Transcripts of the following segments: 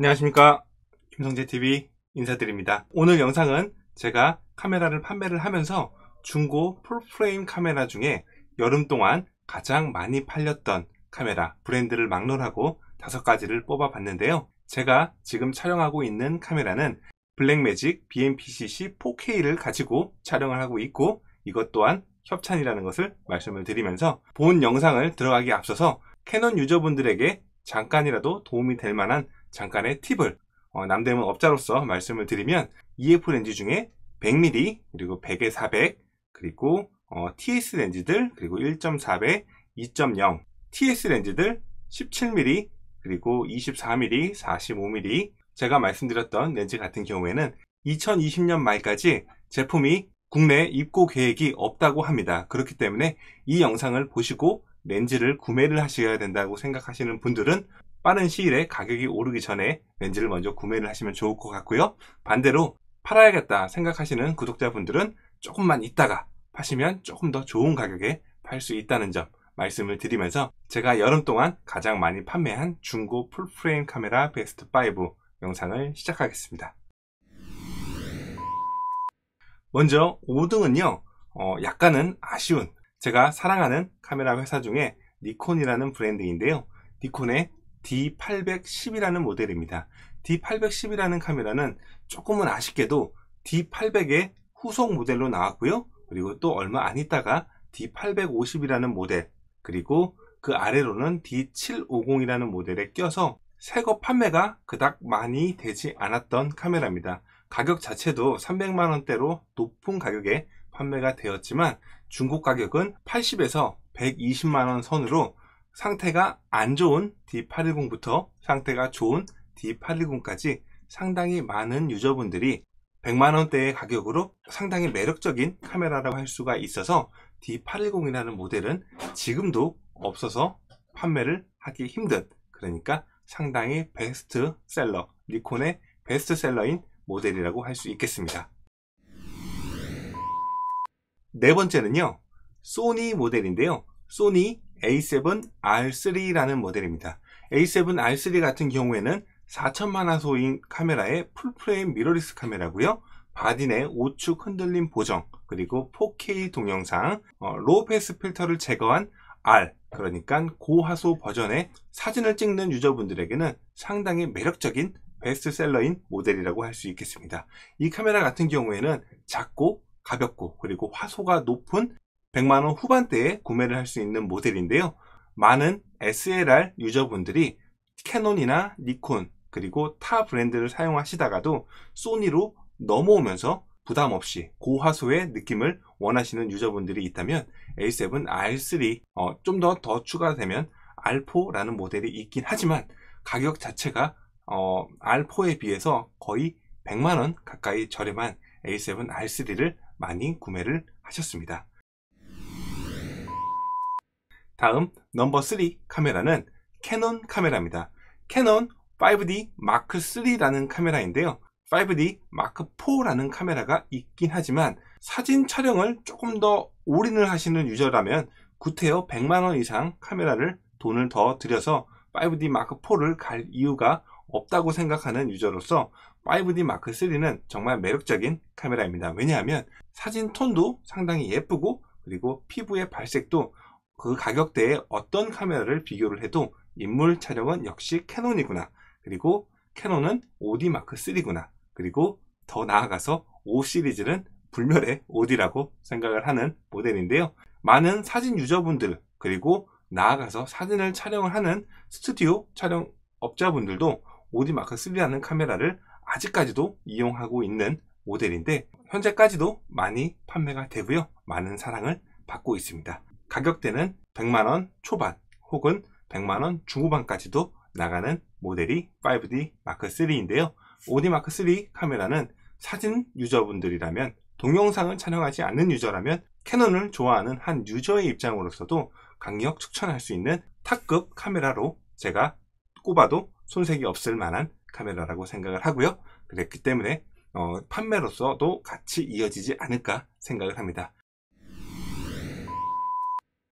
안녕하십니까 김성재TV 인사드립니다 오늘 영상은 제가 카메라를 판매를 하면서 중고 풀프레임 카메라 중에 여름 동안 가장 많이 팔렸던 카메라 브랜드를 막론하고 다섯 가지를 뽑아 봤는데요 제가 지금 촬영하고 있는 카메라는 블랙매직 BMPCC 4K를 가지고 촬영을 하고 있고 이것 또한 협찬이라는 것을 말씀을 드리면서 본 영상을 들어가기 앞서서 캐논 유저분들에게 잠깐이라도 도움이 될 만한 잠깐의 팁을 어, 남대문 업자로서 말씀을 드리면 EF 렌즈 중에 100mm 그리고 100에 400 그리고 어, TS 렌즈들 그리고 1.4배 2.0 TS 렌즈들 17mm 그리고 24mm 45mm 제가 말씀드렸던 렌즈 같은 경우에는 2020년 말까지 제품이 국내 입고 계획이 없다고 합니다. 그렇기 때문에 이 영상을 보시고 렌즈를 구매를 하셔야 된다고 생각하시는 분들은 빠른 시일에 가격이 오르기 전에 렌즈를 먼저 구매를 하시면 좋을 것 같고요. 반대로 팔아야겠다 생각하시는 구독자분들은 조금만 있다가 파시면 조금 더 좋은 가격에 팔 수 있다는 점 말씀을 드리면서 제가 여름 동안 가장 많이 판매한 중고 풀프레임 카메라 베스트 5 영상을 시작하겠습니다. 먼저 5등은요, 어, 약간은 아쉬운 제가 사랑하는 카메라 회사 중에 니콘이라는 브랜드인데요. 니콘의 D810이라는 모델입니다. D810이라는 카메라는 조금은 아쉽게도 D800의 후속 모델로 나왔고요. 그리고 또 얼마 안 있다가 D850이라는 모델, 그리고 그 아래로는 D750이라는 모델에 껴서 새거 판매가 그닥 많이 되지 않았던 카메라입니다. 가격 자체도 300만원대로 높은 가격에 판매가 되었지만 중고 가격은 80에서 120만원 선으로 상태가 안 좋은 D810부터 상태가 좋은 D810까지 상당히 많은 유저분들이 100만원대의 가격으로 상당히 매력적인 카메라라고 할 수가 있어서 D810이라는 모델은 지금도 없어서 판매를 하기 힘든 그러니까 상당히 베스트셀러 니콘의 베스트셀러인 모델이라고 할 수 있겠습니다 네 번째는요 소니 모델인데요 소니 A7R3라는 모델입니다. A7R3 같은 경우에는 4천만 화소인 카메라의 풀프레임 미러리스 카메라고요. 바디내 우측 흔들림 보정 그리고 4K 동영상 어, 로우 패스 필터를 제거한 R 그러니까 고화소 버전의 사진을 찍는 유저분들에게는 상당히 매력적인 베스트셀러인 모델이라고 할 수 있겠습니다. 이 카메라 같은 경우에는 작고 가볍고 그리고 화소가 높은 100만원 후반대에 구매를 할 수 있는 모델인데요. 많은 SLR 유저분들이 캐논이나 니콘 그리고 타 브랜드를 사용하시다가도 소니로 넘어오면서 부담 없이 고화소의 느낌을 원하시는 유저분들이 있다면 A7 R3 어, 좀 더더 더 추가되면 R4라는 모델이 있긴 하지만 가격 자체가 어, R4에 비해서 거의 100만원 가까이 저렴한 A7 R3를 많이 구매를 하셨습니다. 다음 넘버 3 카메라는 캐논 카메라입니다. 캐논 5D 마크 3라는 카메라인데요. 5D 마크 4라는 카메라가 있긴 하지만 사진 촬영을 조금 더 올인을 하시는 유저라면 구태여 100만원 이상 카메라를 돈을 더 들여서 5D 마크 4를 갈 이유가 없다고 생각하는 유저로서 5D 마크 3는 정말 매력적인 카메라입니다. 왜냐하면 사진 톤도 상당히 예쁘고 그리고 피부의 발색도 그 가격대에 어떤 카메라를 비교를 해도 인물 촬영은 역시 캐논이구나. 그리고 캐논은 OD 마크 3구나. 그리고 더 나아가서 5 시리즈는 불멸의 OD라고 생각을 하는 모델인데요. 많은 사진 유저분들 그리고 나아가서 사진을 촬영을 하는 스튜디오 촬영업자분들도 OD 마크 3라는 카메라를 아직까지도 이용하고 있는 모델인데 현재까지도 많이 판매가 되고요. 많은 사랑을 받고 있습니다. 가격대는 100만원 초반 혹은 100만원 중후반까지도 나가는 모델이 5D 마크3인데요. 5D 마크3 카메라는 사진 유저분들이라면 동영상을 촬영하지 않는 유저라면 캐논을 좋아하는 한 유저의 입장으로서도 강력 추천할 수 있는 탑급 카메라로 제가 꼽아도 손색이 없을 만한 카메라라고 생각을 하고요. 그랬기 때문에 어, 판매로서도 같이 이어지지 않을까 생각을 합니다.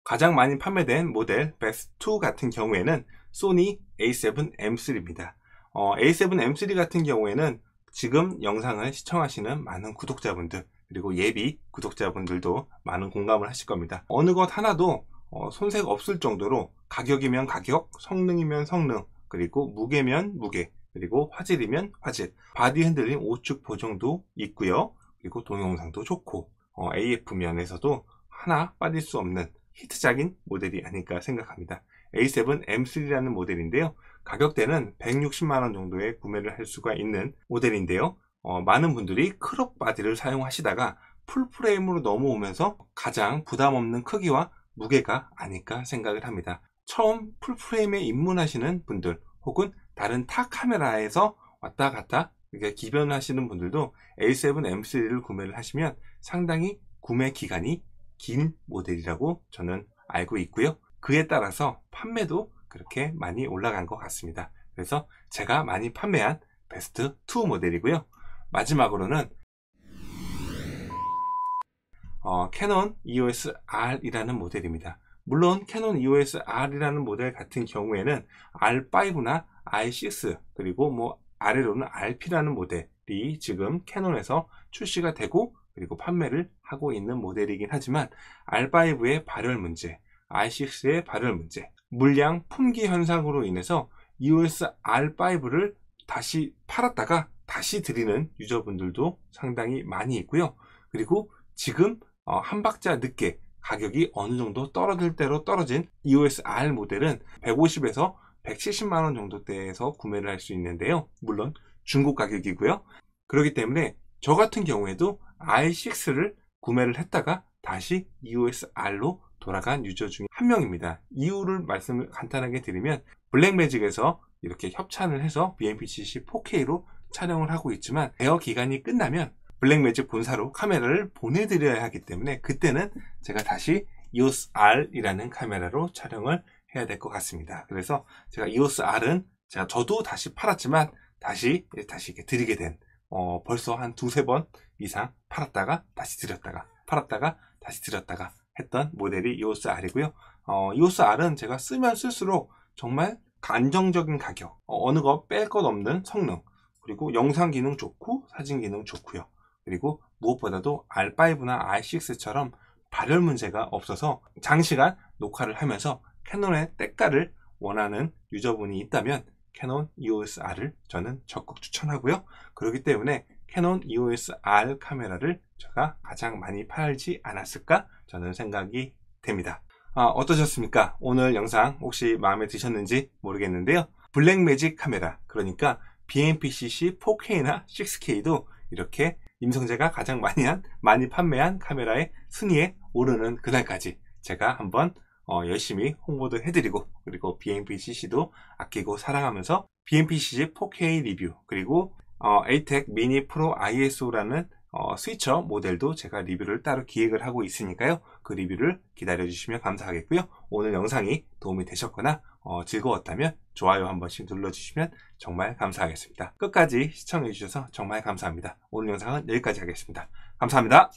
가장 많이 판매된 모델 베스2 트 같은 경우에는 소니 A7M3입니다. 어, A7M3 같은 경우에는 지금 영상을 시청하시는 많은 구독자분들 그리고 예비 구독자분들도 많은 공감을 하실 겁니다. 어느 것 하나도 어, 손색 없을 정도로 가격이면 가격, 성능이면 성능, 그리고 무게면 무게, 그리고 화질이면 화질, 바디 핸들링 우측 보정도 있고요. 그리고 동영상도 좋고 어, AF 면에서도 하나 빠질 수 없는 히트작인 모델이 아닐까 생각합니다. A7 M3라는 모델인데요. 가격대는 160만원 정도에 구매를 할 수가 있는 모델인데요. 어, 많은 분들이 크롭 바디를 사용하시다가 풀프레임으로 넘어오면서 가장 부담없는 크기와 무게가 아닐까 생각을 합니다. 처음 풀프레임에 입문하시는 분들 혹은 다른 타 카메라에서 왔다 갔다 이렇게 기변하시는 분들도 A7M3를 구매를 하시면 상당히 구매 기간이 긴 모델이라고 저는 알고 있고요. 그에 따라서 판매도 그렇게 많이 올라간 것 같습니다. 그래서 제가 많이 판매한 베스트 2 모델이고요. 마지막으로는 어, 캐논 EOS R이라는 모델입니다. 물론 캐논 EOS R이라는 모델 같은 경우에는 R5나 R6 그리고 뭐 아래로는 RP라는 모델이 지금 캐논에서 출시가 되고 그리고 판매를 하고 있는 모델이긴 하지만 R5의 발열 문제, R6의 발열 문제, 물량 품귀 현상으로 인해서 EOS R5를 다시 팔았다가 다시 드리는 유저분들도 상당히 많이 있고요. 그리고 지금 어, 한 박자 늦게 가격이 어느 정도 떨어질 대로 떨어진 EOS R 모델은 150에서 170만원 정도대에서 구매를 할 수 있는데요. 물론 중고 가격이고요. 그렇기 때문에 저 같은 경우에도 i6를 구매를 했다가 다시 EOSR로 돌아간 유저 중 한 명입니다. 이유를 말씀을 간단하게 드리면 블랙매직에서 이렇게 협찬을 해서 BMPCC 4K로 촬영을 하고 있지만 대여 기간이 끝나면 블랙매직 본사로 카메라를 보내드려야 하기 때문에 그때는 제가 다시 EOS R이라는 카메라로 촬영을 해야 될 것 같습니다. 그래서 제가 EOS R은 제가 저도 다시 팔았지만 다시 다시 이렇게 드리게 된 어, 벌써 한 두세 번 이상 팔았다가 다시 드렸다가 팔았다가 다시 드렸다가 했던 모델이 이오스 R이고요. 어, 이오스 R은 제가 쓰면 쓸수록 정말 안정적인 가격, 어, 느거 뺄 것 없는 성능, 그리고 영상 기능 좋고 사진 기능 좋고요. 그리고 무엇보다도 R5나 R6처럼 발열 문제가 없어서 장시간 녹화를 하면서 캐논의 때깔을 원하는 유저분이 있다면 캐논 EOS R을 저는 적극 추천하고요. 그렇기 때문에 캐논 EOS R 카메라를 제가 가장 많이 팔지 않았을까 저는 생각이 됩니다. 아, 어떠셨습니까? 오늘 영상 혹시 마음에 드셨는지 모르겠는데요. 블랙매직 카메라 그러니까 BMPCC 4K나 6K도 이렇게 임성재가 가장 많이 한 많이 판매한 카메라의 순위에 오르는 그날까지 제가 한번 어, 열심히 홍보도 해드리고 그리고 BMPCC도 아끼고 사랑하면서 BMPCC 4K 리뷰 그리고 어, ATEC 미니 프로 ISO라는 어, 스위처 모델도 제가 리뷰를 따로 기획을 하고 있으니까요. 그 리뷰를 기다려주시면 감사하겠고요. 오늘 영상이 도움이 되셨거나 어, 즐거웠다면 좋아요 한 번씩 눌러주시면 정말 감사하겠습니다. 끝까지 시청해주셔서 정말 감사합니다. 오늘 영상은 여기까지 하겠습니다. 감사합니다.